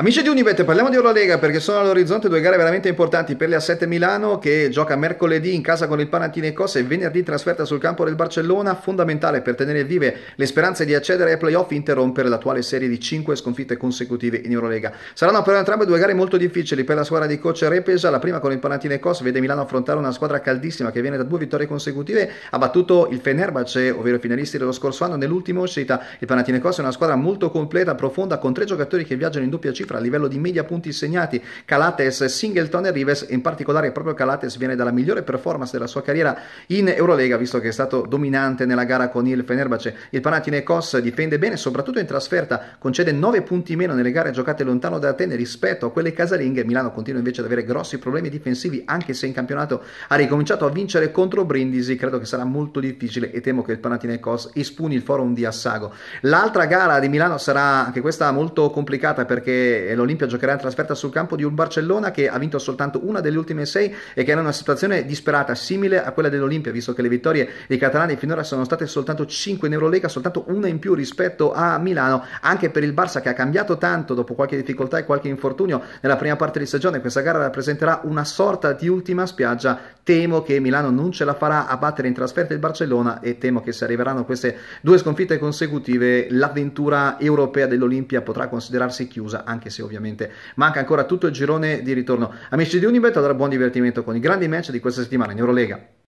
Amici di Unibet, parliamo di Eurolega perché sono all'orizzonte due gare veramente importanti per le A7 Milano che gioca mercoledì in casa con il Panathinaikos e venerdì trasferta sul campo del Barcellona, fondamentale per tenere vive le speranze di accedere ai playoff e interrompere l'attuale serie di 5 sconfitte consecutive in Eurolega. Saranno però entrambe due gare molto difficili per la squadra di coach Repesa, la prima con il Panathinaikos vede Milano affrontare una squadra caldissima che viene da due vittorie consecutive, ha battuto il Fenerbahce, ovvero i finalisti dello scorso anno nell'ultima uscita. Il Panathinaikos è una squadra molto completa, profonda, con tre giocatori che viaggiano in doppia cifra cifra a livello di media punti segnati. Calates, Singleton e Rives, in particolare proprio Calates viene dalla migliore performance della sua carriera in Eurolega, visto che è stato dominante nella gara con il Fenerbahce. Il Panathinaikos difende bene, soprattutto in trasferta, concede 9 punti meno nelle gare giocate lontano da Atene rispetto a quelle casalinghe. Milano continua invece ad avere grossi problemi difensivi, anche se in campionato ha ricominciato a vincere contro Brindisi. Credo che sarà molto difficile e temo che il Panathinaikos espuni il forum di Assago. L'altra gara di Milano sarà anche questa molto complicata perché l'Olimpia giocherà in trasferta sul campo di un Barcellona che ha vinto soltanto una delle ultime sei e che era una situazione disperata, simile a quella dell'Olimpia, visto che le vittorie dei catalani finora sono state soltanto 5 in Eurolega, soltanto una in più rispetto a Milano, anche per il Barça che ha cambiato tanto dopo qualche difficoltà e qualche infortunio nella prima parte di stagione, questa gara rappresenterà una sorta di ultima spiaggia temo che Milano non ce la farà a battere in trasferta il Barcellona e temo che se arriveranno queste due sconfitte consecutive l'avventura europea dell'Olimpia potrà considerarsi chiusa anche se ovviamente manca ancora tutto il girone di ritorno. Amici di Unibet allora buon divertimento con i grandi match di questa settimana in Eurolega.